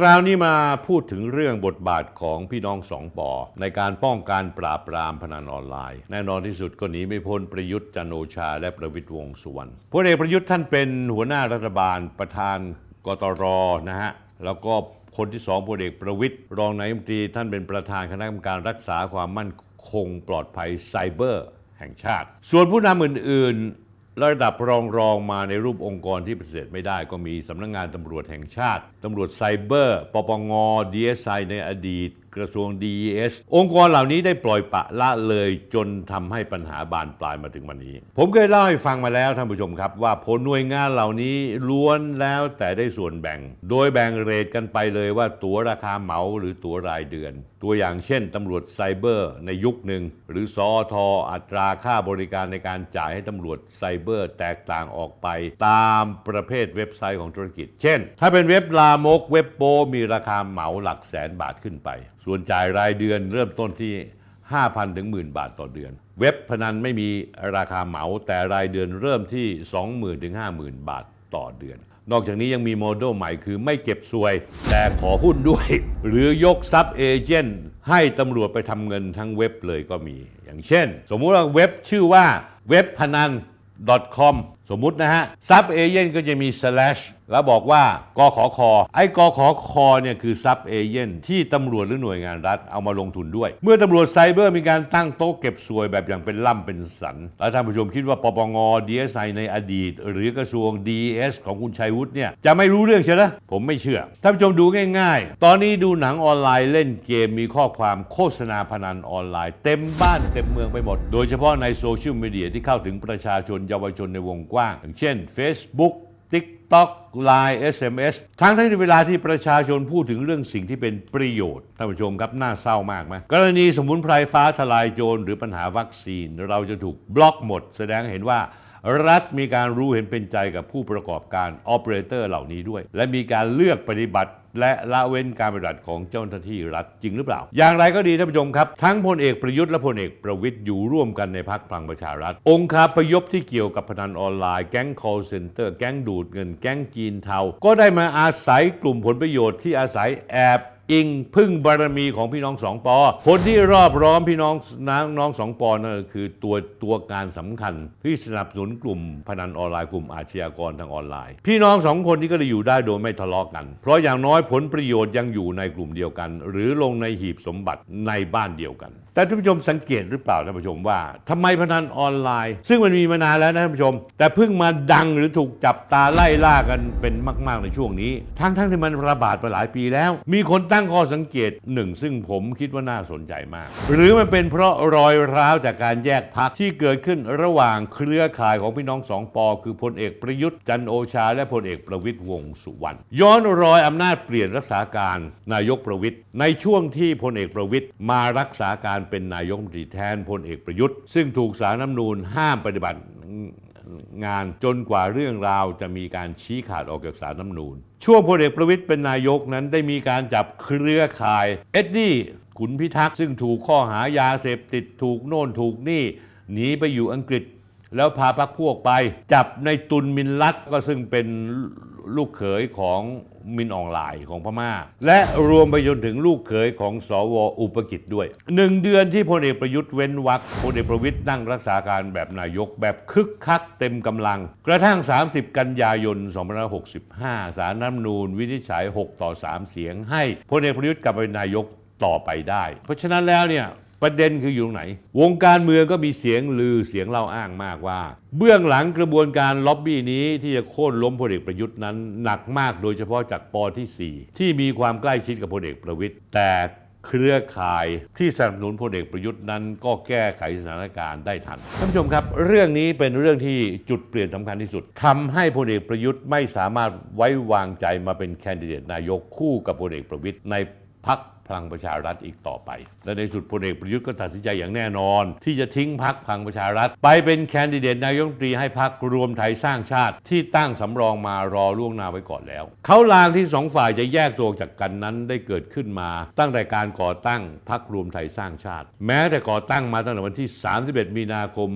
คราวนี้มาพูดถึงเรื่องบทบาทของพี่น้องสองปอในการป้องกันปราบปรามพนันออนไลน์ แน่นอนที่สุดก็หนีไม่พ้นประยุทธ์จันโอชาและประวิตรวงสุวรรณพลเอกประยุทธ์ท่านเป็นหัวหน้ารัฐบาลประธานกตรนะฮะแล้วก็คนที่สองพลเอกประวิตรรองนายมนตรีท่านเป็นประธานคณะกรรมการรักษาความมั่นคงปลอดภัยไซเบอร์แห่งชาติ ส่วนผู้นำอื่นระดับรองรองมาในรูปองค์กรที่ปฏิเสธไม่ได้ก็มีสำนักงงานตำรวจแห่งชาติตำรวจไซเบอร์ปปงดีเอสไอในอดีต กระทรวง DES องค์กรเหล่านี้ได้ปล่อยปะละเลยจนทำให้ปัญหาบานปลายมาถึงวันนี้ ผมเคยเล่าให้ฟังมาแล้วท่านผู้ชมครับว่าผลหน่วยงานเหล่านี้ล้วนแล้วแต่ได้ส่วนแบ่ง โดยแบ่งเรทกันไปเลยว่าตั๋วราคาเหมาหรือตั๋วรายเดือนตัวอย่างเช่นตำรวจไซเบอร์ในยุคหนึ่ง หรือสอทออัตราค่าบริการในการจ่ายให้ตำรวจไซเบอร์แตกต่างออกไป ตามประเภทเว็บไซต์ของธุรกิจ เช่น ถ้าเป็นเว็บ ลามก เว็บโปมีราคาเหมาหลักแสนบาทขึ้นไป ส่วนจ่ายรายเดือนเริ่มต้นที่ 5,000ถึง10,000 บาทต่อเดือน เว็บพนันไม่มีราคาเหมาแต่รายเดือนเริ่มที่ 20,000ถึง50,000 บาทต่อเดือนนอกจากนี้ยังมีโมเดลใหม่คือไม่เก็บสวย แต่ขอหุ้นด้วย หรือยกซับเอเจนต์ให้ตำรวจไปทำเงินทั้งเว็บเลยก็มีอย่างเช่น สมมุติว่าเว็บชื่อว่าเว็บพนัน .com สมมุตินะฮะ ซับเอเจนต์ก็จะมี slash แล้วบอกว่ากขอคอ ไอ้กขอคอเนี่ยคือซับเอเจนต์ที่ตำรวจหรือหน่วยงานรัฐเอามาลงทุนด้วย เมื่อตำรวจไซเบอร์มีการตั้งโต๊ะเก็บสวยแบบอย่างเป็นล่ำเป็นสัน แล้วท่านผู้ชมคิดว่าปปงดีเอสไอในอดีต หรือกระทรวงดเอสของคุณชัยวุฒิเนี่ย จะไม่รู้เรื่องใช่ไหมผมไม่เชื่อท่านผู้ชมดูง่าย ๆ ตอนนี้ดูหนังออนไลน์เล่นเกมมีข้อความโฆษณาพนันออนไลน์เต็มบ้านเต็มเมืองไปหมด โดยเฉพาะในโซเชียลมีเดียที่เข้าถึงประชาชนเยาวชนในวงกวงว้างอย่างเช่น Facebook TikTok Line SMS ทั้งทั้งในเวลาที่ประชาชนพูดถึงเรื่องสิ่งที่เป็นประโยชน์ท่านผู้ชมครับน่าเศร้ามากไหมกรณีสมุนไพรฟ้าทลายโจรหรือปัญหาวัคซีน เราจะถูกบล็อกหมด แสดงเห็นว่ารัฐมีการรู้เห็นเป็นใจกับผู้ประกอบการออเปอเรเตอร์ เหล่านี้ด้วย และมีการเลือกปฏิบัติและละเว้นการปฏิบัติของเจ้าหน้าที่รัฐจริงหรือเปล่า อย่างไรก็ดีท่านผู้ชมครับ ทั้งพลเอกประยุทธ์และพลเอกประวิทย์อยู่ร่วมกันในพักพลังประชารัฐ องค์คาพยพที่เกี่ยวกับพนันออนไลน์ แก๊ง call center แก๊งดูดเงินแก๊งจีนเทาก็ได้มาอาศัยกลุ่มผลประโยชน์ที่อาศัยแอบอิงพึ่งบารมีของพี่น้องสองปอคนที่รอบร้อมพี่น้องน้องน้องสองปอนั่นคือตัวตัวการสำคัญ ที่สนับสนุนกลุ่มพนันออนไลน์กลุ่มอาชญากรทางออนไลน์ พี่น้องสองคนนี้ก็เลยอยู่ได้โดยไม่ทะเลาะกกัน เพราะอย่างน้อยผลประโยชน์ยังอยู่ในกลุ่มเดียวกัน หรือลงในหีบสมบัติในบ้านเดียวกันแต่ท่านผู้ชมสังเกตหรือเปล่าท่านผู้ชมว่า ทำไมพนัน ออนไลน์ ซึ่งมันมีมานานแล้วนะท่านผู้ชม แต่เพิ่งมาดังหรือถูกจับตาไล่ล่ากันเป็นมาก ๆ ในช่วงนี้ ทั้ง ๆทที่มันระบาดมาหลายปีแล้ว มีคนตั้งข้อสังเกตหนึ่ง ซึ่งผมคิดว่าน่าสนใจมาก หรือมันเป็นเพราะรอยร้าวจากการแยกพักที่เกิดขึ้นระหว่างเครือข่ายของพี่น้องสองปอคือพลเอกประยุทธ์จันโอชา และพลเอกประวิตยวงสุวรรณย้อนรอยอำนาจเปลี่ยนรักษาการนายกประวิตยในช่วงที่พลเอกประวิตยมารักษาการเป็นนายกรัฐมนตรีแทนพลเอกประยุทธ์ ซึ่งถูกสารน้ำนูนห้ามปฏิบัติงานจนกว่าเรื่องราวจะมีการชี้ขาดออกจากสารน้ำนูนช่วงพลเอกประวิทย์เป็นนายกนั้นได้มีการจับเครือข่ายเอ็ดดี้ขุนพิทักษ์ซึ่งถูกข้อหายาเสพติดถูกโน่นถูกนี่หนีไปอยู่อังกฤษแล้วพาพรรคพวกไปจับในตุนมินลัดก็ซึ่งเป็นลูกเขยของมินอองหลายของพมา่า และรวมไปจนถึงลูกเขยของสอวอุปกิจด้วยหนึ่งเดือนที่พลเอกประยุทธ์เว้นวักพลเอกประวิทย์นั่งรักษาการแบบนายกแบบคึกคักเต็มกำลัง กระทั่ง 30 กันยายน2565สารน้ำนูน วินิจฉัย 6 ต่อ 3 เสียงให้พลเอกประยุทธ์กลับเป็นนายกต่อไปได้ เพราะฉะนั้นแล้วเนี่ยประเด็นคืออยู่ตรงไหน วงการเมืองก็มีเสียงลือเสียงเล่าอ้างมากว่า เบื้องหลังกระบวนการล็อบบี้นี้ที่จะโค่นล้มพลเอกประยุทธ์นั้นหนักมาก โดยเฉพาะจากปอที่ 4 ที่มีความใกล้ชิดกับพลเอกประวิทย์แต่เครือข่ายที่สนับสนุนพลเอกประยุทธ์นั้นก็แก้ไขสถานการณ์ได้ทันท่านผู้ชมครับเรื่องนี้เป็นเรื่องที่จุดเปลี่ยนสำคัญที่สุด ทำให้พลเอกประยุทธ์ไม่สามารถไว้วางใจมาเป็นแคนดิเดตนายกคู่กับพลเอกประวิทย์ในพักพลังประชารัฐอีกต่อไป และในสุดพลเอกประยุทธ์ก็ตัดสินใจอย่างแน่นอน ที่จะทิ้งพักพลังประชารัฐ ไปเป็นแคนดิเดตนายกรัฐมนตรีให้พักรวมไทยสร้างชาติ ที่ตั้งสำรองมารอล่วงหน้าไว้ก่อนแล้วเขาลางที่สองฝ่ายจะแยกตัวจากกันนั้นได้เกิดขึ้นมาตั้งแต่การก่อตั้งพักรวมไทยสร้างชาติแม้แต่ก่อตั้งมาตั้งแต่วันที่ 31 มีนาคม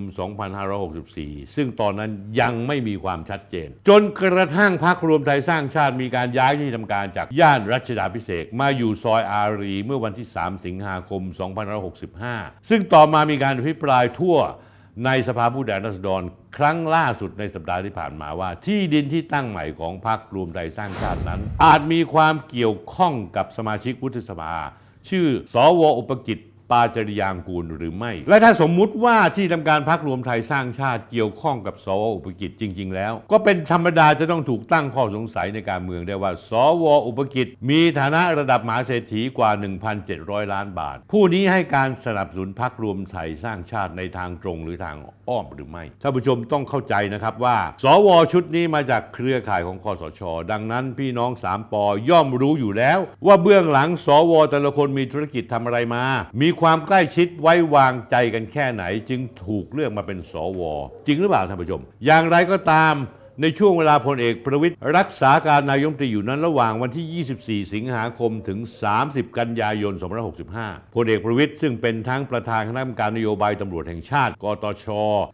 2564 ซึ่งตอนนั้นยังไม่มีความชัดเจน จนกระทั่งพักรวมไทยสร้างชาติมีการย้ายที่ทำการจากย่านรัชดาพิเศษมาอยู่ซอยอารรีเมื่อวันที่ 3 สิงหาคม 2565 ซึ่งต่อมามีการอภิปรายทั่วในสภาผู้แทนราษฎรครั้งล่าสุดในสัปดาห์ที่ผ่านมาว่าที่ดินที่ตั้งใหม่ของพรรครวมไทยสร้างชาตินั้น อาจมีความเกี่ยวข้องกับสมาชิกวุฒิสภาชื่อ สวอุปกิจปาจริยางกูลหรือไม่ และถ้าสมมุติว่าที่ทำการพักรวมไทยสร้างชาติเกี่ยวข้องกับสวอุปกิจจริงๆแล้วก็เป็นธรรมดาจะต้องถูกตั้งข้อสงสัยในการเมืองได้ว่า สว อุปกิจมีฐานะระดับมหาเศรษฐีกว่า 1,700 ล้านบาท ผู้นี้ให้การสนับสนุนพักรวมไทยสร้างชาติในทางตรงหรือทางอ้อมหรือไม่ท่านผู้ชมต้องเข้าใจนะครับว่า สวชุดนี้มาจากเครือข่ายของคอสชดังนั้นพี่น้องสามปอย่อมรู้อยู่แล้ว ว่าเบื้องหลังสว แต่ละคนมีธุรกิจทำอะไรมา มีความใกล้ชิดไว้วางใจกันแค่ไหน จึงถูกเลือกมาเป็นสวจริงหรือเปล่าท่านผู้ชม อย่างไรก็ตามในช่วงเวลาพลเอกประวิตรรักษาการนายมตรีอยู่นั้นระหว่างวันที่ 24 สิงหาคมถึง 30 กันยายน 2565 พลเอกประวิตรซึ่งเป็นทั้งประธานคณะกรรมการนโยบาย ตำรวจแห่งชาติ กตช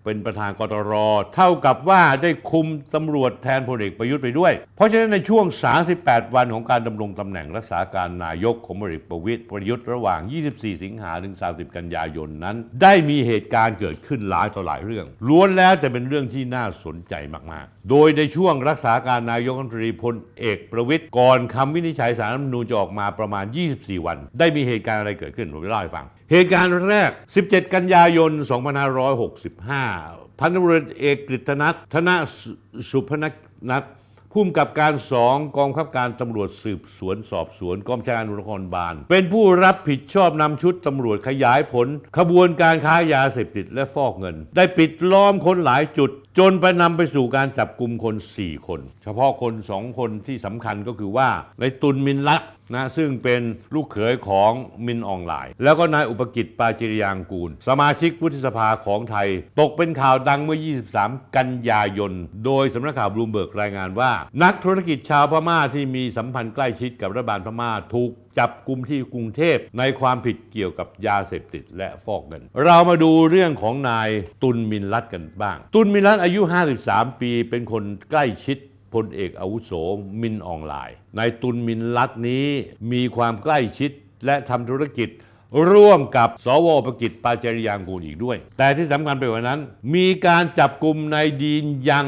เป็นประธานกตร เท่ากับว่าได้คุมตำรวจแทนพลเอกประยุทธ์ไปด้วย เพราะฉะนั้นในช่วง 38 วันของการดำรงตำแหน่งรักษาการนายกของพลเอกประวิตยประยุทธ์ระหว่าง 24 สิงหาถึง 30 กันยายนนั้น ได้มีเหตุการณ์เกิดขึ้นหลายต่อหลายเรื่องล้วนแล้วแต่เป็นเรื่องที่น่าสนใจมากๆโดยในช่วงรักษาการนายกรัฐมนตรีพลเอกประวิตยก่อนคำวินิจฉัยสารรัฐมนูญจะออกมาประมาณ 24 วัน ได้มีเหตุการณ์อะไรเกิดขึ้นผมจะเล่าให้ฟัง เหตุการณ์แรก 17 กันยายน 2565 พันธุตำรวจเอกกฤษณัทธนสุพนักนัทผู้กกับการสองกองคับการตำรวจสืบสวนสอบสวน กองชาการนครบาลเป็นผู้รับผิดชอบนำชุดตำรวจขยายผล ขบวนการค้ายาเสพติดและฟอกเงิน ได้ปิดล้อมคนหลายจุดจนไปนำไปสู่การจับกลุ่มคน 4 คน เฉพาะคน 2 คนที่สำคัญก็คือว่าในตุนมินลักนะซึ่งเป็นลูกเขยของมินอองหลายแล้วก็นายอุปกิจปาจิริยางกูล สมาชิกวุฒิสภาของไทย ตกเป็นข่าวดังเมื่อ 23 กันยายน โดยสำนักข่าวบลูมเบิร์กรายงานว่า นักธุรกิจชาวพม่าที่มีสัมพันธ์ใกล้ชิดกับรัฐบาลพม่าถูกจับกลุ่มที่กรุงเทพในความผิดเกี่ยวกับยาเสพติดและฟอกเงิน เรามาดูเรื่องของนายตุลมินรัตกันบ้าง ตุลมินรัตอายุ 53 ปีเป็นคนใกล้ชิดพลเอกอาวุโสมินออนไลน์นายตุลมินรัตนี้ มีความใกล้ชิดและทำธุรกิจ ร่วมกับสวประกิจปาจริยางกูลอีกด้วย แต่ที่สำคัญไปกว่านั้น มีการจับกลุ่มนายดีนยัง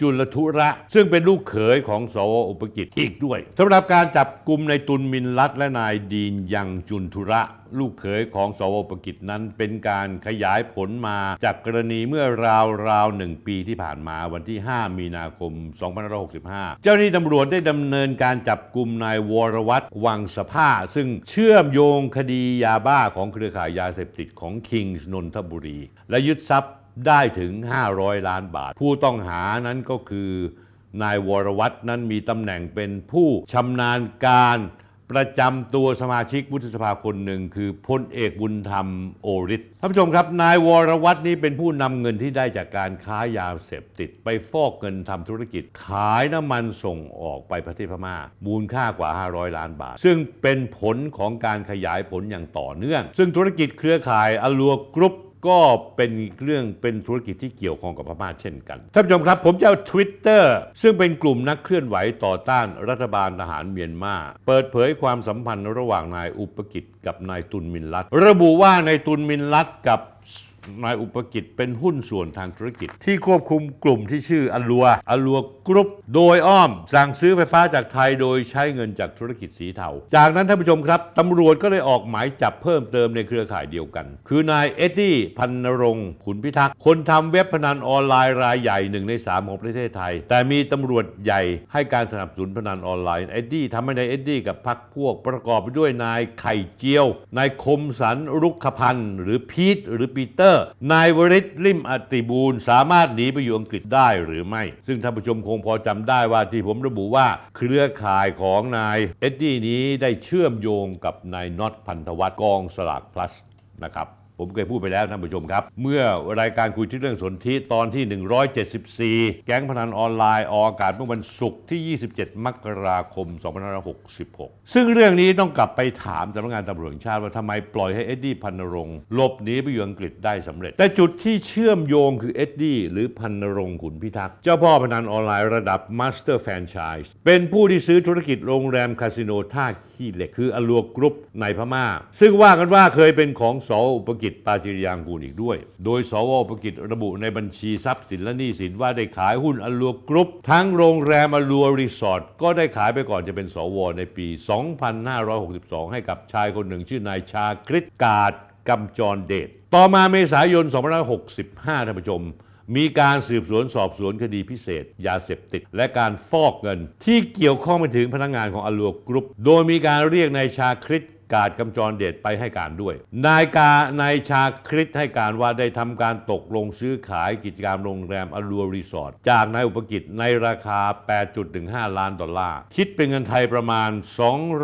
จุลธุระ ซึ่งเป็นลูกเขยของสวอุปกิจอีกด้วยสำหรับการจับกลุ่มในตุนมินลัดและนายดีนยังจุนธุระ ลูกเขยของสวอุปกิจนั้น เป็นการขยายผลมา จากกรณีเมื่อราวราวหนึ่งปีที่ผ่านมาวันที่ 5 มีนาคม 2565เจ้าหน้าที่ตำรวจได้ดำเนินการจับกลุ่มนายวรวัตรวังสภาซึ่งเชื่อมโยงคดียาบ้าของเครือข่ายยาเสพติดของคิงส์นนทบุรี และยึดทรัพย์ได้ถึง 500 ล้านบาท ผู้ต้องหานั้นก็คือ นายวรวัตนั้นมีตำแหน่งเป็นผู้ชำนาญการประจำตัวสมาชิกวุฒิสภาคนหนึ่ง คือพลเอกบุญธรรมโอริศท่านผู้ชมครับ นายวรวัตนี้เป็นผู้นำเงินที่ได้จากการค้ายาเสพติด ไปฟอกเงินทำธุรกิจขายน้ำมันส่งออกไปประเทศพมา่า มูลค่ากว่า 500 ล้านบาท ซึ่งเป็นผลของการขยายผลอย่างต่อเนื่อง ซึ่งธุรกิจเครือข่ายอลัวกรุ๊ปก็เป็นเรื่องเป็นธุรกิจที่เกี่ยวข้องกับพม่าเช่นกันท่านผู้ชมครับ ผมจะเอา Twitter ซึ่งเป็นกลุ่มนักเคลื่อนไหวต่อต้านรัฐบาลทหารเมียนมา เปิดเผยความสัมพันธ์ระหว่างนายอุปกิจกับนายตุนมินลัตระบุว่านายตุนมินลัตกับนายอุปกิจเป็นหุ้นส่วนทางธุรกิจ ที่ควบคุมกลุ่มที่ชื่ออลัวอลัวกรุ๊ปโดยอ้อม สั่งซื้อไฟฟ้าจากไทยโดยใช้เงินจากธุรกิจสีเทา จากนั้นท่านผู้ชมครับ ตำรวจก็เลยออกหมายจับเพิ่มเติมในเครือข่ายเดียวกัน คือนายเอ็ดดี้ พันนรงขุนพิทักษ์ คนทำเว็บพนันออนไลน์รายใหญ่หนึ่งใน3ของประเทศไทย แต่มีตำรวจใหญ่ให้การสนับสนุนพนันออนไลน์เอ็ดดี้ทำให้นายเอ็ดดี้กับพรรคพวกประกอบไปด้วยนายไข่เจียวนายคมสันรุกขพันธ์หรือพีทหรือปีเตอร์อร์นายวริศลิมอติบูลสามารถหนีไปอยู่อังกฤษได้หรือไม่ซึ่งท่านผู้ชมคงพอจำได้ว่าที่ผมระบุว่าเครือข่ายของนาย เอ็ดดี้นี้ได้เชื่อมโยงกับนายน็อตพันธวัฒน์กองสลากพลัส นะครับผมเคยพูดไปแล้วท่านผู้ชมครับ เมื่อรายการคุยที่เรื่องสนธิตอนที่ 174 แก๊งพนันออนไลน์ ออกอากาศเมื่อวันศุกร์ที่ 27 มกราคม 2566 ซึ่งเรื่องนี้ต้องกลับไปถามสำนักงานตำรวจแห่งชาติว่าทำไมปล่อยให้เอ็ดดี้พันนรงหลบหนีไปอยู่อังกฤษได้สำเร็จ แต่จุดที่เชื่อมโยงคือเอ็ดดี้ หรือพันนรงขุนพิทักษ์เจ้าพ่อพนันออนไลน์ระดับมาสเตอร์แฟรนไชส์เป็นผู้ที่ซื้อธุรกิจโรงแรมคาสิโนท่าขี้เหล็กคืออลัวกรุ๊ปในพม่า ซึ่งว่ากันว่าเคยเป็นของสอุปกิจจปาจิริยางกูลอีกด้วย โดยสวประกิจระบุในบัญชีทรัพย์สินและหนี้สินว่าได้ขายหุ้นอลัวกรุ๊ปทั้งโรงแรมอลัวรีสอร์ท ก็ได้ขายไปก่อนจะเป็นสว ในปี 2562 ให้กับชายคนหนึ่งชื่อนายชาคริตกาดกำจรเดช ต่อมาเมษายน 2565 ท่านผู้ชม มีการสืบสวนสอบสวนคดีพิเศษ ยาเสพติด และการฟอกเงิน ที่เกี่ยวข้องไปถึงพนักงงานของอลัวกรุ๊ปโดยมีการเรียกนายชาคริตกาดกำจรเดชไปให้การด้วย นายกา นายชาคริตให้การว่าได้ทำการตกลงซื้อขายกิจการโรงแรมอลัวรีสอร์ทจากนายอุปกิจในราคา 8.15 ล้านดอลลาร์ คิดเป็นเงินไทยประมาณ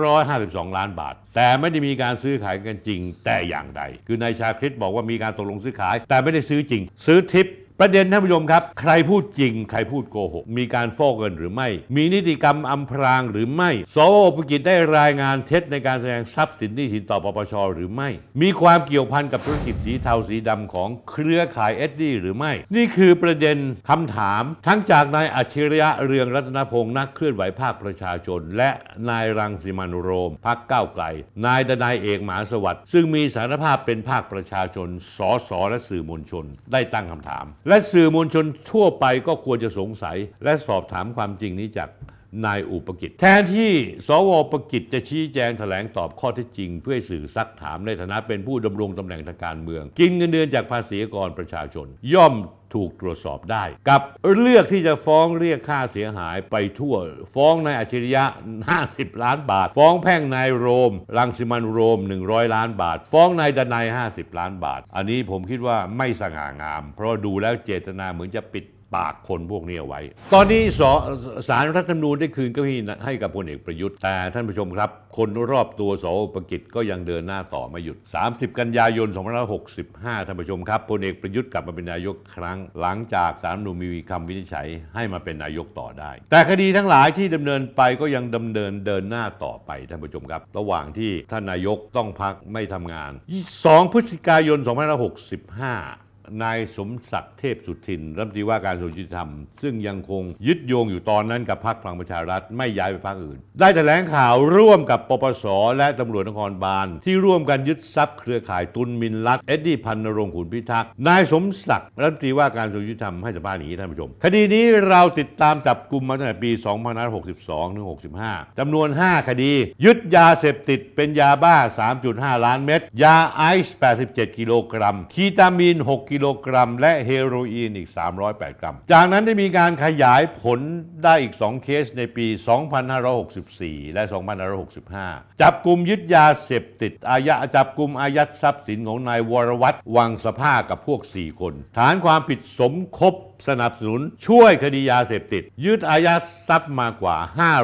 252 ล้านบาท แต่ไม่ได้มีการซื้อขายกันจริง แต่อย่างใด คือนายชาคริตบอกว่ามีการตกลงซื้อขาย แต่ไม่ได้ซื้อจริง ซื้อทิปประเด็นท่านผู้ชมครับ ใครพูดจริงใครพูดโกหกมีการฟอกเงินหรือไม่ มีนิติกรรมอำพรางหรือไม่สวอุิกิจได้รายงานเท็จ ในการแสดงทรัพย์สินทนี่สินต่อปปชหรือไม่ มีความเกี่ยวพันกับธุรกิจสีเทาสีดำของเครือข่ายเอ็ดดี้หรือไม่ นี่คือประเด็นคำถาม ทั้งจากนายอัจฉริยะเรืองรัตนพงศ์นักเคลื่อนไหวภาคประชาชน และนายรังสิมันโรมพักก้าวไกลนายดนายเอกหมาสวัสดิ์ซึ่งมีสารภาพเป็นภาคประชาชนสสและสื่อมวลชนได้ตั้งคำถามและสื่อมวลชนทั่วไปก็ควรจะสงสัย และสอบถามความจริงนี้จากนายอุปกิจ แทนที่สวอปกิจจะชี้แจงแถลงตอบข้อเท็จจริงเพื่อสื่อซักถามในฐานะเป็นผู้ดำรงตำแหน่งทางการเมือง กินเงินเดือนจากภาษีกรประชาชน ย่อมถูกตรวจสอบได้ กับเลือกที่จะฟ้องเรียกค่าเสียหายไปทั่ว ฟ้องนายอัจฉริยะ 50 ล้านบาท ฟ้องแพ่งนายโรมรังสิมันโรม 100 ล้านบาท ฟ้องนายดนาย50 ล้านบาท อันนี้ผมคิดว่าไม่สง่างาม เพราะดูแล้วเจตนาเหมือนจะปิดปากคนพวกนี้ไว้ ตอนนี้สสารรัฐธรรมนูญได้คืนก็ให้กับพลเอกประยุทธ์ แต่ท่านผู้ชมครับ คนรอบตัวสวปกิจก็ยังเดินหน้าต่อไม่หยุด 30 กันยายน2565ท่านผู้ชมครับพลเอกประยุทธ์กลับมาเป็นนายกครั้ง หลังจากสารมนูมีคำวินิจฉัยให้มาเป็นนายกต่อได้ แต่คดีทั้งหลายที่ดำเนินไปก็ยังดำเนินเดินหน้าต่อไปท่านผู้ชมครับ ระหว่างที่ท่านนายกต้องพักไม่ทำงาน2พฤศจิกายน2565นายสมศักดิ์เทพสุทิน รัฐมนตรีว่าการกระทรวงยุติธรรม ซึ่งยังคงยึดโยงอยู่ตอนนั้นกับพรรคพลังประชารัฐไม่ย้ายไปพรรคอื่น ได้แถลงข่าวร่วมกับปปสและตำรวจนครบาล ที่ร่วมกันยึดทรัพย์เครือข่ายตุนมินลัดเอ็ดดี้พันนรงขุนพิทักษ์นายสมศักดิ์รัฐมนตรีว่าการกระทรวงยุติธรรมให้สัมภาษณ์นี้ท่านผู้ชมคดีนี้เราติดตามจับกลุ่มมาตั้งแต่ปี2562ถึง65จำนวน 5 คดี ยึดยาเสพติดเป็นยาบ้า 3.5 ล้านเม็ดยาไอซ์87 กิโลกรัม คีตามีน6กิกิโลกรัมและเฮโรอีนอีก308 กรัม จากนั้นได้มีการขยายผลได้อีก 2 เคส ในปี 2564และ2565 จับกลุ่มยึดยาเสพติดอายะจับกลุ่มอายัดทรัพย์สินของนายวรวัตรวังสภากับพวก 4 คน ฐานความผิดสมคบสนับสนุนช่วยคดียาเสพติดยึดอายัดทรัพย์มากว่า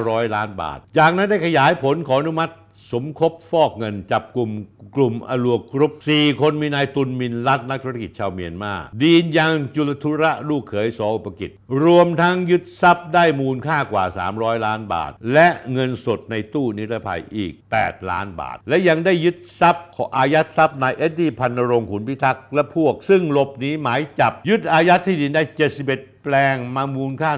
500 ล้านบาท จากนั้นได้ขยายผลขออนุมัติสมคบฟอกเงินจับกลุ่มกลุ่มอลัวกรุ๊ป4คนมีนายตุนมินลัดนักธุรกิจชาวเมียนมาดีนยังจุลธุระลูกเขยโุปกิจ รวมทั้งยึดทรัพย์ได้มูลค่ากว่า 300 ล้านบาท และเงินสดในตู้นิรภัยอีก 8 ล้านบาท และยังได้ยึดทรัพย์ขออายัดทรัพย์นายเอ็ดดี้พันรงขุนพิทักษ์และพวก ซึ่งหลบหนีหมายจับยึดอายัดที่ดินได้71แปลงมามูลค่า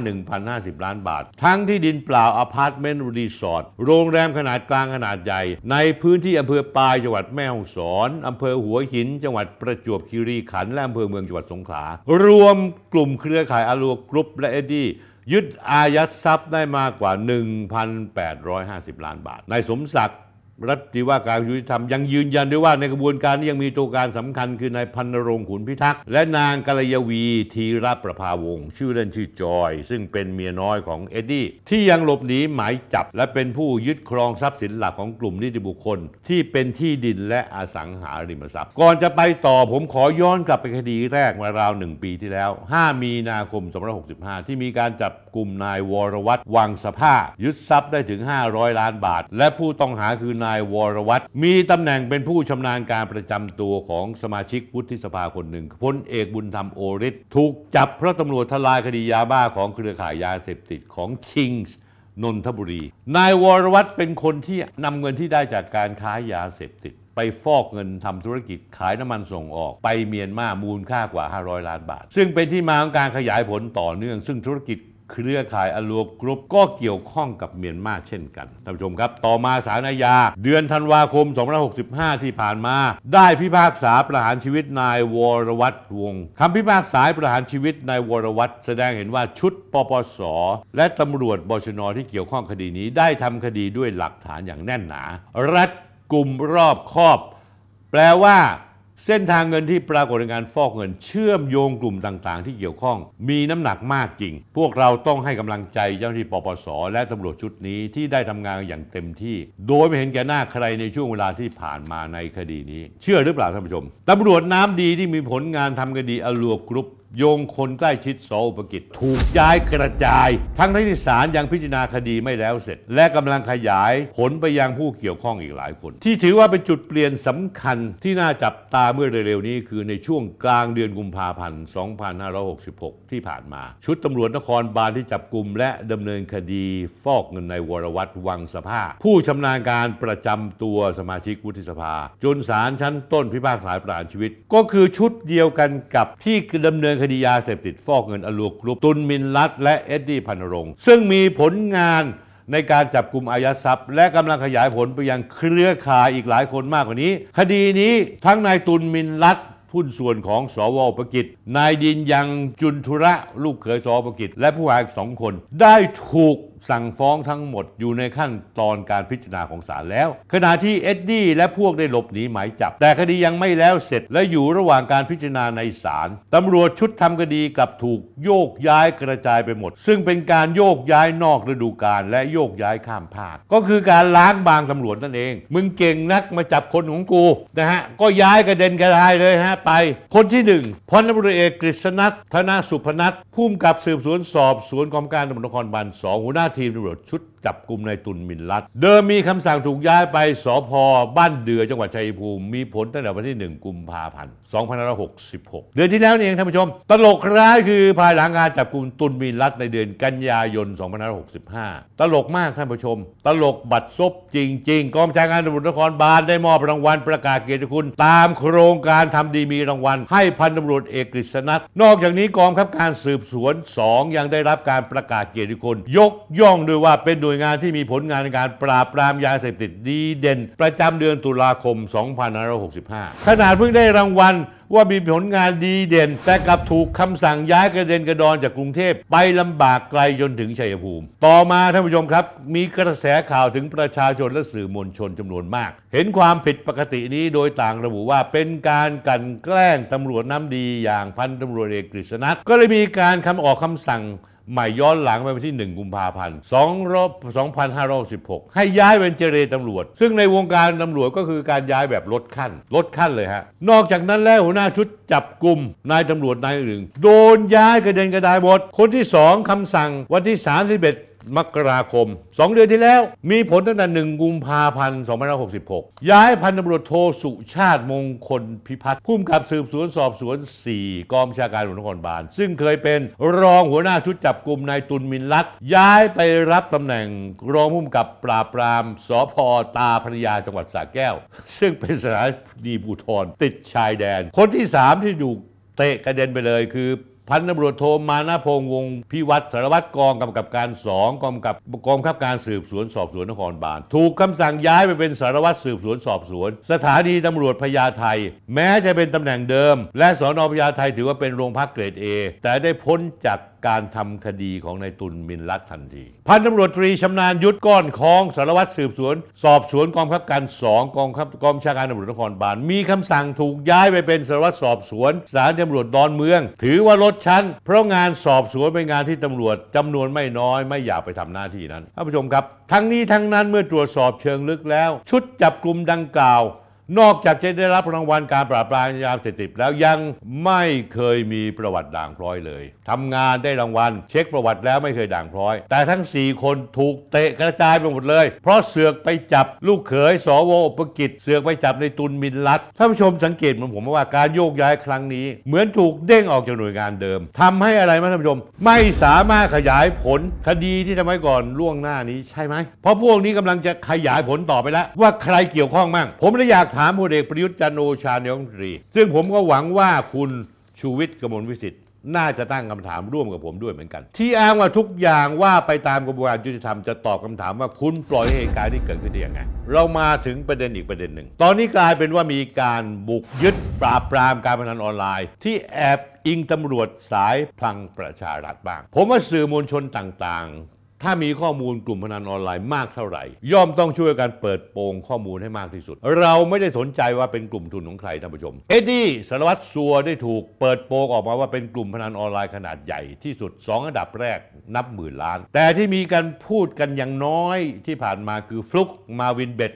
1,050 ล้านบาท ทั้งที่ดินเปล่าอพาร์ตเมนต์รีสอร์ทโรงแรมขนาดกลางขนาดใหญ่ในพื้นที่อำเภอปายจังหวัดแม่ฮ่องสอน อำเภอหัวหินจังหวัดประจวบคีรีขันธ์และอำเภอเมืองจังหวัดสงขลารวมกลุ่มเครือข่ายอารัวกรุ๊ปและเอ็ดดี้ยึดอายัดทรัพย์ได้มากกว่า 1,850 ล้านบาทนายสมศักดิ์รัฐว่าการยุติธรรมยังยืนยันด้วยว่าในกระบวนการนี้ยังมีตัวการสำคัญคือนายพันรงขุนพิทักษ์ และนางกัลยวีธีรประภาวงศ์ชื่อเล่นชื่อจอยซึ่งเป็นเมียน้อยของเอ็ดดี้ที่ยังหลบหนีหมายจับและเป็นผู้ยึดครองทรัพย์สินหลักของกลุ่มนิติบุคคลที่เป็นที่ดินและอสังหาริมทรัพย์ก่อนจะไปต่อผมขอย้อนกลับไปคดีแรกมาราวหนึ่งปีที่แล้ว 5มีนาคม2565ที่มีการจับกลุ่มนายวรวัตรวังสภาพยึดทรัพย์ได้ถึง 500 ล้านบาทและผู้ต้องหาคือนายวรวัตรมีตำแหน่งเป็นผู้ชำนาญการประจำตัวของสมาชิกวุฒิสภาคนหนึ่งพลเอกบุญธรรมโอริศถูกจับเพราะตำรวจทลายคดียาบ้าของเครือข่ายยาเสพติดของคิงส์นนทบุรี นายวรวัตรเป็นคนที่นำเงินที่ได้จากการค้ายาเสพติด ไปฟอกเงินทำธุรกิจขายน้ำมันส่งออกไปเมียนมามูลค่ากว่า 500 ล้านบาทซึ่งเป็นที่มาของการขยายผลต่อเนื่อง ซึ่งธุรกิจเครือข่ายอลัวกรุ๊ปก็เกี่ยวข้องกับเมียนมาเช่นกันท่านผู้ชมครับ ต่อมาสารนายาเดือนธันวาคม2565 ที่ผ่านมา ได้พิพากษาประหารชีวิตนายวรวัตรวงคำพิพากษาประหารชีวิตนายวรวัตรแสดงเห็นว่าชุดปปสและตำรวจ บชนที่เกี่ยวข้องคดีนี้ ได้ทำคดีด้วยหลักฐานอย่างแน่นหนา รัดกลุ่มรอบครอบ แปลว่าเส้นทางเงินที่ปรากฏในการฟอกเงิน เชื่อมโยงกลุ่มต่างๆ ที่เกี่ยวข้อง มีน้ำหนักมากจริง พวกเราต้องให้กำลังใจเจ้าหน้าที่ปปส และตำรวจชุดนี้ที่ได้ทำงานอย่างเต็มที่ โดยไม่เห็นแก่หน้าใครในช่วงเวลาที่ผ่านมาในคดีนี้เชื่อหรือเปล่าท่านผู้ชมตำรวจน้ำดีที่มีผลงานทำคดีอลัวกรุ๊ปโยงคนใกล้ชิดสอุปกิจถูกย้ายกระจาย ทั้งที่ศาลยังพิจารณาคดีไม่แล้วเสร็จ และกำลังขยายผลไปยังผู้เกี่ยวข้องอีกหลายคน ที่ถือว่าเป็นจุดเปลี่ยนสำคัญที่น่าจับตาเมื่อเร็วๆนี้ คือในช่วงกลางเดือนกุมภาพันธ์ 2566 ที่ผ่านมาชุดตำรวจนครบาลที่จับกลุ่มและดำเนินคดีฟอกเงินในวรวัตรวังสภาผู้ชำนาญการประจำตัวสมาชิกวุฒิสภา จนศาลชั้นต้นพิพากษาประหารชีวิต ก็คือชุดเดียวกันกับที่ดำเนินคดียาเสพติดฟอกเงินอลูกรุปตุนมินลัดและเอ็ดดี้พันรง ซึ่งมีผลงานในการจับกลุ่มอายัดทรัพย์และกำลังขยายผลไปยังเครือข่ายอีกหลายคนมากกว่านี้ คดีนี้ทั้งนายตุนมินลัดหุ้นส่วนของสวอปกิจนายดินยังจุนทุระลูกเขยสวอปกิจ และผู้อาสสองคนได้ถูกสั่งฟ้องทั้งหมดอยู่ในขั้นตอนการพิจารณาของศาลแล้ว ขณะที่เอ็ดดี้และพวกได้หลบหนีหมายจับ แต่คดียังไม่แล้วเสร็จ และอยู่ระหว่างการพิจารณาในศาลตำรวจชุดทำคดีกลับถูกโยกย้ายกระจายไปหมด ซึ่งเป็นการโยกย้ายนอกฤดูกาลและโยกย้ายข้ามภาคก็คือการล้างบางตำรวจนั่นเอง มึงเก่งนักมาจับคนของกูนะฮะก็ย้ายกระเด็นกระจายเลยฮะไป คนที่ 1พลตำรวจเอกกฤษณัทธนาสุพนัทผู้กำกับสืบสวนสอบสวนกองการตำรวจนครบาลสองหัวหน้าทีมตำรวจชุดจับกลุ่มนายตุนมินลัตเดิมมีคำสั่งถูกย้ายไปสอพอบ้านเดือจังหวัดชัยภูมิมีผลตั้งแต่วันที่ 1 กุมภาพันธ์2566 เดือนที่แล้วนี่เองท่านผู้ชม ตลกร้ายคือภายหลังงานจับกลุ่มตุนมินลัตในเดือนกันยายน2565 ตลกมากท่านผู้ชม ตลกบัตรซบจริง ๆ กองชาการตำรวจนครบาลได้มอบรางวัลประกาศเกียรติคุณ ตามโครงการทำดีมีรางวัลให้พันตำรวจเอกกฤษณัทนอกจากนี้กองคับการสืบสวน2ยังได้รับการประกาศเกียรติคุณยกย่องด้วยว่าเป็นหน่วยยงานที่มีผลงานในการปราบปรามยาเสพติดดีเด่น ประจำเดือนตุลาคม 2565 ขนาดเพิ่งได้รางวัลว่ามีผลงานดีเด่น แต่กลับถูกคำสั่งย้ายกระเด็นกระดอนจากกรุงเทพ ไปลำบากไกลจนถึงชัยภูมิ ต่อมาท่านผู้ชมครับ มีกระแสข่าวถึงประชาชนและสื่อมวลชนจำนวนมาก เห็นความผิดปกตินี้โดยต่างระบุว่าเป็นการกันแกล้งตำรวจน้ำดีอย่างพันตำรวจเอกกฤษณัก็เลยมีการคำออกคำสั่งใหม่ย้อนหลังไปวันที่ 1 กุมภาพันธ์2รอ2516 ให้ย้ายเป็นเจเรตำรวจ ซึ่งในวงการตำรวจก็คือการย้ายแบบลดขั้น ลดขั้นเลยฮะ นอกจากนั้นแล้วหัวหน้าชุดจับกลุ่มนายตำรวจนายอื่นโดนย้ายกระเด็นกระดายหมดคนที่ 2 คำสั่งวันที่31มกราคม 2 เดือนที่แล้วมีผลตั้งแต่หนึ่งกุมภาพันธ์2566 ย้ายพันตำรวจโทสุชาติมงคลพิพัฒน์ผู้กับสืบสวนสอบสวน 4 กองชาการตำรวจนครบาลซึ่งเคยเป็นรองหัวหน้าชุดจับกลุ่มนายตุลมินลัก์ย้ายไปรับตำแหน่งรองผู้กับปราบปรามสอพอตาพรยาจังหวัดสระแก้ว ซึ่งเป็นสถานีบูทรติดชายแดน คนที่3ที่ถูกเตะกระเด็นไปเลยคือพันตำรวจโทมานาพงวงพิวัตรสารวัตรกองกำกับการสองกองกับกองคับการสืบสวน สอบสวนนครบาลถูกคำสั่งย้ายไปเป็นสารวัตรสืบสวน สอบสวน สถานีตำรวจพญาไทแม้จะเป็นตำแหน่งเดิม และสอนอพญาไทถือว่าเป็นโรงพักเกรดเอแต่ได้พ้นจากการทำคดีของนายตุลมินลัดทันทีพันตำรวจตรีชำนาญยุทธก้อนคองสารวัตรสืบสวน สอบสวนกองคับการสองกองคับกองชาการตำรวจนครบาลมีคำสั่งถูกย้ายไปเป็นสารวัตรสอบสวน สารตำรวจดอนเมือง ถือว่าลดชั้น เพราะงานสอบสวนเป็นงานที่ตำรวจจำนวนไม่น้อยไม่อยากไปทำหน้าที่นั้นท่านผู้ชมครับ ทั้งนี้ทั้งนั้นเมื่อตรวจสอบเชิงลึกแล้ว ชุดจับกลุ่มดังกล่าวนอกจากจะได้รับรางวัลการปราบปรามยาเสพติดแล้วยังไม่เคยมีประวัติด่างพร้อยเลย ทำงานได้รางวัลเช็คประวัติแล้วไม่เคยด่างพร้อย แต่ทั้ง 4 คนถูกเตะกระจายไปหมดเลยเพราะเสือกไปจับลูกเขยสวอุปกิจเสือกไปจับในตุนมินลัดท่านผู้ชมสังเกตเหมือนผมว่าการโยกย้ายครั้งนี้ เหมือนถูกเด้งออกจากหน่วยงานเดิม ทำให้อะไรไหมท่านผู้ชมไม่สามารถขยายผลคดีที่ทำไว้ก่อนล่วงหน้านี้ใช่ไหมเพราะพวกนี้กำลังจะขยายผลต่อไปแล้ว ว่าใครเกี่ยวข้องมั่ง ผมเลยอยากถามพลเอกประยุทธ์จันโอชาเนายกรัฐมนตรี ซึ่งผมก็หวังว่าคุณชูวิทย์กมลวิสิทธิ์น่าจะตั้งคำถามร่วมกับผมด้วยเหมือนกัน ที่อ้างว่าทุกอย่างว่าไปตามกระบวนการยุติธรรมจะตอบคำถามว่าคุณปล่อยเหตุการณ์ที่เกิดขึ้นได้ยังไง เรามาถึงประเด็นอีกประเด็นหนึ่ง ตอนนี้กลายเป็นว่ามีการบุกยึด ปราบปรามการพนันออนไลน์ ที่แอบอิงตำรวจสายพลังประชารัฐบ้าง ผมว่าสื่อมวลชนต่างถ้ามีข้อมูลกลุ่มพนันออนไลน์มากเท่าไหร่ ย่อมต้องช่วยกันเปิดโปงข้อมูลให้มากที่สุด เราไม่ได้สนใจว่าเป็นกลุ่มทุนของใครท่านผู้ชมเอ็ดดี้สารวัตรซัวได้ถูกเปิดโปงออกมาว่าเป็นกลุ่มพนันออนไลน์ขนาดใหญ่ที่สุด 2 อันดับแรกนับหมื่นล้าน แต่ที่มีการพูดกันอย่างน้อยที่ผ่านมาคือฟลุกมาวินเบ็ด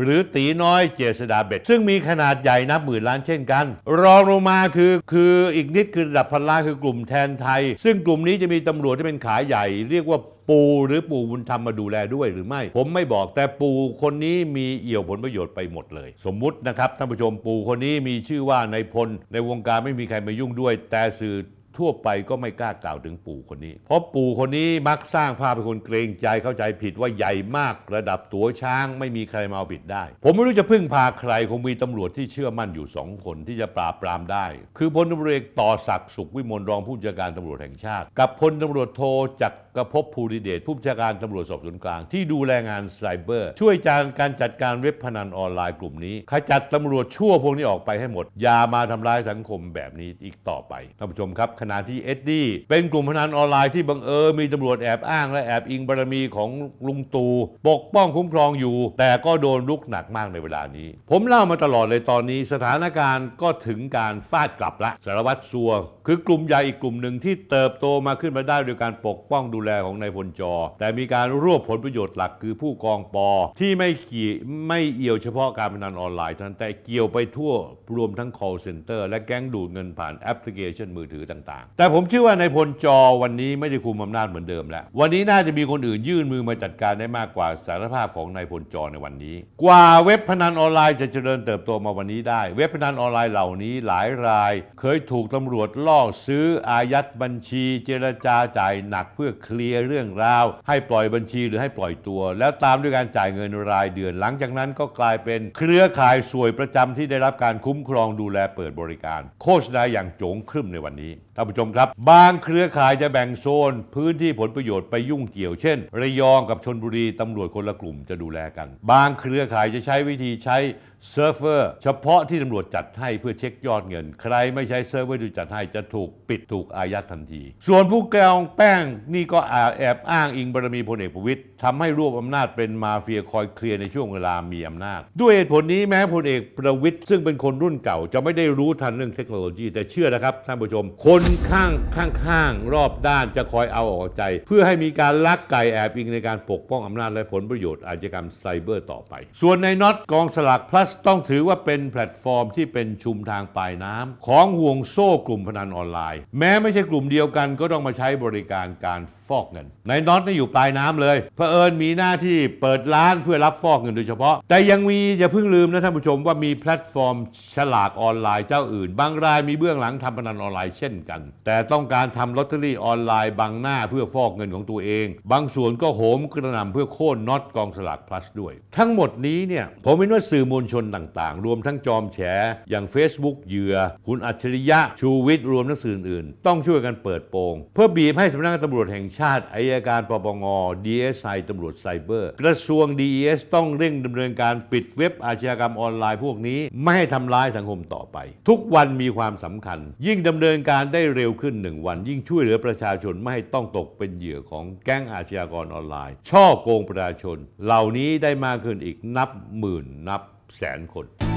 หรือตีน้อยเจษดาเบ็ดซึ่งมีขนาดใหญ่นับหมื่นล้านเช่นกัน รองลงมาคือคืออีกนิดคือระดับพันล้านคือกลุ่มแทนไทย ซึ่งกลุ่มนี้จะมีตำรวจที่เป็นขาใหญ่เรียกว่าปู่หรือปู่บุญธรรมมาดูแลด้วยหรือไม่ ผมไม่บอกแต่ปู่คนนี้มีเอี่ยวผลประโยชน์ไปหมดเลย สมมุตินะครับท่านผู้ชมปู่คนนี้มีชื่อว่านายพล ในวงการไม่มีใครมายุ่งด้วย แต่สื่อทั่วไปก็ไม่กล้ากล่าวถึงปู่คนนี้ เพราะปู่คนนี้มักสร้างภาพเป็นคนเกรงใจเข้าใจผิดว่าใหญ่มากระดับตัวช้าง ไม่มีใครมาเอาผิดได้ ผมไม่รู้จะพึ่งพาใคร คงมีตำรวจที่เชื่อมั่นอยู่สองคนที่จะปราบปรามได้ คือพลตำรวจต่อศักดิ์สุขวิมลรองผู้จัดการตำรวจแห่งชาติ กับพลตำรวจโทจักกระพบภูริเดชผู้จัดการตำรวจสอบสวนกลางที่ดูแลงานไซเบอร์ ช่วยจานการจัดการเว็บพนันออนไลน์กลุ่มนี้ ขจัดตำรวจชั่วพวกนี้ออกไปให้หมดอย่ามาทำร้ายสังคมแบบนี้อีกต่อไปท่านผู้ชมครับขณะที่เอ็ดดี้เป็นกลุ่มพนันออนไลน์ที่บังเอิญมีตำรวจแอบอ้างและแอบอิงบารมีของลุงตู่ปกป้องคุ้มครองอยู่ แต่ก็โดนลุกหนักมากในเวลานี้ ผมเล่ามาตลอดเลยตอนนี้ สถานการณ์ก็ถึงการฟาดกลับละสารวัตรซัวคือกลุ่มใหญ่อีกกลุ่มหนึ่งที่เติบโตมาขึ้นมาได้โดยการปกป้องดูแลของนายพลจอ แต่มีการรวบผลประโยชน์หลักคือผู้กองปอ ที่ไม่ขี่ไม่เอี่ยวเฉพาะการพนันออนไลน์เท่านั้นแต่เกี่ยวไปทั่วรวมทั้ง call center และแก๊งดูดเงินผ่านแอปพลิเคชันมือถือต่างๆ แต่ผมเชื่อว่านายพลจอวันนี้ไม่ได้คุมอำนาจเหมือนเดิมแล้ววันนี้น่าจะมีคนอื่นยื่นมือมาจัดการได้มากกว่าสารภาพของนายพลจอในวันนี้ กว่าเว็บพนันออนไลน์จะเจริญเติบโตมาวันนี้ได้เว็บพนันออนไลน์เหล่านี้หลายราย เคยถูกตำรวจล่ออกซื้ออายัดบัญชีเจรจาจ่ายหนักเพื่อเคลียร์เรื่องราว ให้ปล่อยบัญชีหรือให้ปล่อยตัว แล้วตามด้วยการจ่ายเงินรายเดือนหลังจากนั้นก็กลายเป็น เครือข่ายสวยประจำที่ได้รับการคุ้มครองดูแลเปิดบริการโฆษณาอย่างโจงครึ่มในวันนี้ท่านผู้ชมครับ บางเครือข่ายจะแบ่งโซนพื้นที่ผลประโยชน์ไปยุ่งเกี่ยว เช่นระยองกับชนบุรีตำรวจคนละกลุ่มจะดูแลกันบางเครือข่ายจะใช้วิธีใช้เซิร์ฟเวอร์เฉพาะที่ตำรวจจัดให้เพื่อเช็คยอดเงิน ใครไม่ใช้เซิร์ฟเวอร์ที่จัดให้จะถูกปิดถูกอายัดทันทีส่วนผู้แกงแป้งนี่ก็ แอบอ้างอิงบารมีพลเอกประวิตยทำให้รวบอำนาจเป็นมาเฟียคอยเคลียร์ในช่วงเวลามีอำนาจ ด้วยเหตุผลนี้แม้พลเอกประวิตยซึ่งเป็นคนรุ่นเก่าจะไม่ได้รู้ทันเรื่องเทคโนโลยีแต่เชื่อนะครับท่านผู้ชม คนข้างข้างข้างรอบด้านจะคอยเอาออกใจ เพื่อให้มีการลักไก่แอบอิงในการปกป้องอำนาจและผลประโยชน์อาชญากรรมไซเบอร์ต่อไปส่วนในน็อตกองสลักพลัสต้องถือว่าเป็นแพลตฟอร์มที่เป็นชุมทางปลายน้ำของห่วงโซ่กลุ่มพนันออนไลน์แม้ไม่ใช่กลุ่มเดียวกันก็ต้องมาใช้บริการการฟอกเงิน ในน็อตนี่อยู่ปลายน้ำเลยเพอเอิญมีหน้าที่เปิดร้านเพื่อรับฟอกเงินโดยเฉพาะ แต่ยังมีอย่าเพิ่งลืมนะท่านผู้ชม ว่ามีแพลตฟอร์มฉลากออนไลน์เจ้าอื่นบางรายมีเบื้องหลังทำพนันออนไลน์เช่นกัน แต่ต้องการทำลอตเตอรี่ออนไลน์บางหน้าเพื่อฟอกเงินของตัวเอง บางส่วนก็โหมกระหน่ำเพื่อโค่นน็อตกองสลากพลัสด้วยทั้งหมดนี้เนี่ยผมเห็นว่าสื่อมวลชชนต่างๆ รวมทั้งจอมแฉอย่าง Facebook เหยื่อ คุณอัจฉริยะ ชูวิทย์รวมทั้งสื่ออื่น ต้องช่วยกันเปิดโปง เพื่อบีบให้สำนักงานตำรวจแห่งชาติอายการปปงดีเอสไอตำรวจไซเบอร์กระทรวง DES ต้องเร่งดำเนินการปิดเว็บอาชญากรรมออนไลน์พวกนี้ ไม่ให้ทำร้ายสังคมต่อไป ทุกวันมีความสำคัญ ยิ่งดำเนินการได้เร็วขึ้นหนึ่งวัน ยิ่งช่วยเหลือประชาชนไม่ให้ต้องตกเป็นเหยื่อของแก๊งอาชญากรออนไลน์ช่อโกงประชาชน เหล่านี้ได้มากขึ้นอีกนับ หมื่นนับแสนคน